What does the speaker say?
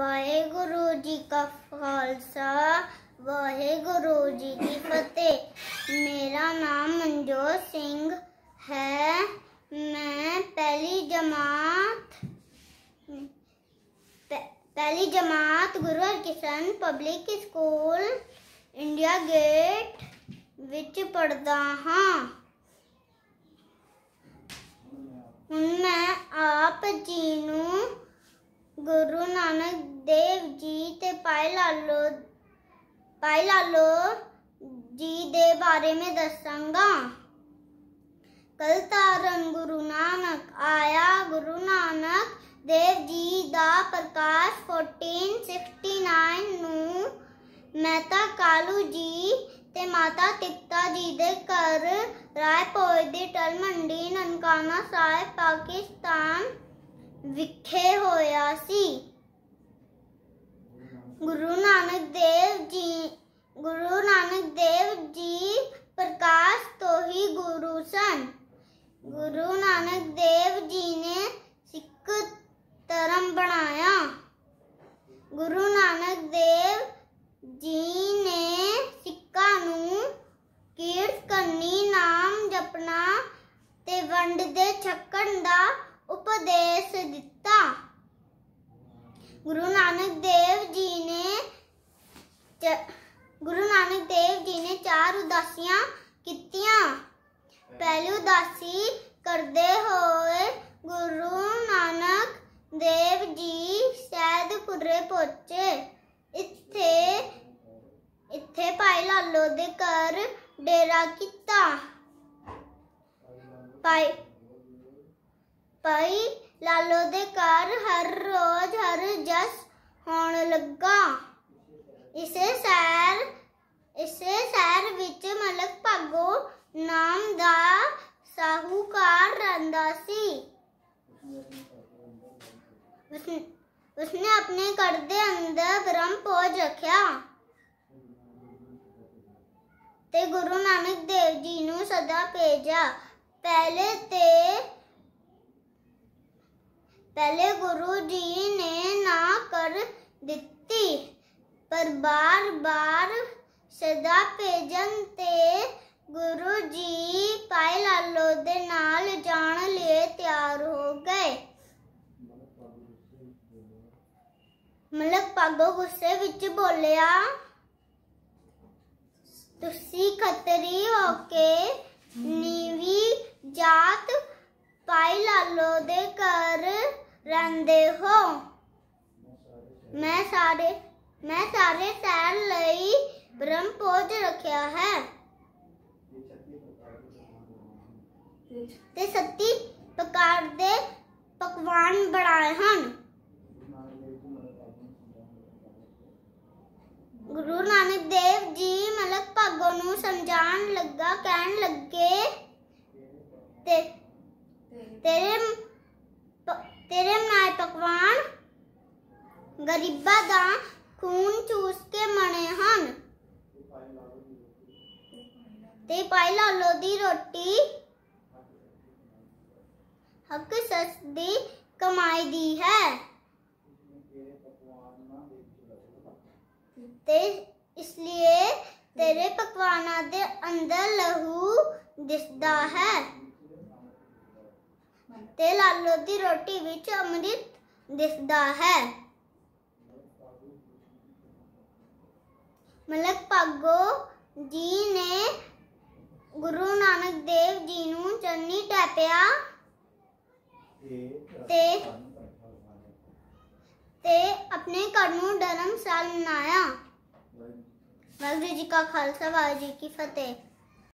वाहेगुरु जी का खालसा वाहेगुरु जी की फतेह मेरा नाम मनजोत सिंह है मैं पहली जमात पहली जमात गुरुवर Kisan public school India Gate विच पढ़ता हाँ ਹੁਣ मैं आप ਜੀ गुरु नानक ਲਾਲੋ ਭਾਈ ਲਾਲੋ ਜੀ ਦੇ ਬਾਰੇ ਮੈਂ ਦੱਸਾਂਗਾ ਕਲ ਤਾਰਨ ਗੁਰੂ ਨਾਨਕ ਆਇਆ ਗੁਰੂ ਨਾਨਕ ਦੇਵ ਜੀ ਦਾ ਪ੍ਰਕਾਸ਼ 1469 ਨੂੰ ਮਾਤਾ ਕਾਲੂ ਜੀ ਤੇ ਮਾਤਾ ਤਿੱਤਾ ਜੀ ਦੇ ਘਰ ਰਾਏਪੁਰ ਦੇ ਟਲ ਮੰਡੀ ਨਨਕਾਣਾ ਸਾਹਿਬ ਪਾਕਿਸਤਾਨ ਵਿਖੇ ਹੋਇਆ ਸੀ ਗੁਰੂ ਨਾਨਕ ਦੇਵ ਜੀ ਗੁਰੂ ਨਾਨਕ ਦੇਵ ਜੀ ਪ੍ਰਕਾਸ਼ ਤੋਂ ਹੀ ਗੁਰੂ ਸਨ ਗੁਰੂ ਨਾਨਕ ਦੇਵ ਜੀ ਨੇ ਸਿੱਖ ਧਰਮ ਬਣਾਇਆ ਗੁਰੂ ਨਾਨਕ ਦੇਵ ਜੀ ਨੇ ਸਿੱਖਾਂ ਨੂੰ ਕੀਰਤ ਕਰਨੀ ਨਾਮ ਜਪਣਾ ਤੇ ਵੰਡ ਦੇ ਛਕਣ ਦਾ ਉਪਦੇਸ਼ ਦਿੱਤਾ ਗੁਰੂ ਨਾਨਕ ਦੇਵ ਜੀ ਨੇ ਗੁਰੂ ਨਾਨਕ ਦੇਵ ਜੀ ਨੇ ਚਾਰ ਉਦਾਸੀਆਂ ਕੀਤੀਆਂ ਪਹਿਲੀ ਉਦਾਸੀ ਕਰਦੇ ਹੋਏ ਗੁਰੂ ਨਾਨਕ ਦੇਵ ਜੀ ਸੈਦਪੁਰੇ ਪਹੁੰਚੇ ਇੱਥੇ ਇੱਥੇ ਭਾਈ ਲਾਲੋ ਦੇ ਘਰ ਡੇਰਾ ਕੀਤਾ ਭਾਈ ਭਾਈ ਲਾਲੋ ਦੇ ਘਰ ਹਰ ਰੋਜ਼ ਹਰ ਜਸ ਹੋਣ ਲੱਗਾ ਇਸੇ ਸ਼ਹਿਰ ਇਸੇ ਸ਼ਹਿਰ ਵਿੱਚ ਮਲਕ ਭਾਗੋ ਨਾਮ ਦਾ ਸਾਹੂਕਾਰ ਰਹਿੰਦਾ ਸੀ ਉਸਨੇ ਆਪਣੇ ਘਰ ਦੇ ਅੰਦਰ ਬ੍ਰਹਮ ਪੋਜ ਰੱਖਿਆ ਤੇ ਗੁਰੂ ਨਾਨਕ ਦੇਵ ਜੀ ਨੂੰ ਸਦਾ ਭੇਜਿਆ ਪਹਿਲੇ ਤੇ ਪਹਿਲੇ ਗੁਰੂ ਜੀ ਨੇ ਨਾ ਕਰ ਦਿੱਤੀ ਪਰ ਬਾਰ-ਬਾਰ ਸਦਾ ਭੇਜਨ ਤੇ ਗੁਰੂ ਜੀ ਪਾਇ ਲਾਲੋ ਦੇ ਨਾਲ ਜਾਣ ਲਈ ਤਿਆਰ ਹੋ ਗਏ ਮਲਕ ਪਾਗੋ ਗੁੱਸੇ ਵਿੱਚ ਬੋਲਿਆ ਤੁਸੀਂ ਖਤਰੀ ਹੋ ਕੇ ਰਹਿੰਦੇ ਹੋ ਮੈਂ ਸਾਰੇ ਮੈਂ ਸਾਰੇ ਸੈਰ ਲਈ ਬ੍ਰਹਮ ਪੋਜ ਰੱਖਿਆ ਹੈ ਤੇ ਸੱਤੀ ਪ੍ਰਕਾਰ ਦੇ ਪਕਵਾਨ ਬਣਾਏ ਹਨ ਗੁਰੂ ਨਾਨਕ ਦੇਵ ਜੀ ਮਲਕ ਭਾਗੋ ਨੂੰ ਸਮਝਾਣ ਲੱਗਾ ਕਹਿਣ ਲੱਗੇ ਤੇ ਤੇਰੇ ਤੇਰੇ ਬਣਾਏ ਪਕਵਾਨ ਗਰੀਬਾਂ ਦਾ ਖੂਨ ਚੂਸ ਕੇ ਮਣੇ ਹਨ ਤੇ ਪਾਈ ਲਾਲੋ ਦੀ ਰੋਟੀ ਹੱਕ ਸੱਚ ਦੀ ਕਮਾਈ ਦੀ ਹੈ ਤੇ ਇਸ ਲਈ ਤੇਰੇ ਪਕਵਾਨਾਂ ਦੇ ਅੰਦਰ ਲਹੂ ਦਿਸਦਾ ਹੈ ਤੇ ਲਾਲੋ ਦੀ ਰੋਟੀ ਵਿੱਚ ਅੰਮ੍ਰਿਤ ਦਿਸਦਾ ਹੈ ਮਲਕ ਪਾਗੋ ਜੀ ਨੇ ਗੁਰੂ ਨਾਨਕ ਦੇਵ ਜੀ ਨੂੰ ਚੰਨੀ ਟੈਪਿਆ ਤੇ ਤੇ ਆਪਣੇ ਘਰ ਨੂੰ ਸਾਲ ਬਣਾਇਆ ਵਾਹਿਗੁਰੂ ਜੀ ਕਾ ਖਾਲਸਾ ਵਾਹਿਗੁਰੂ ਜੀ ਕੀ ਫਤਿਹ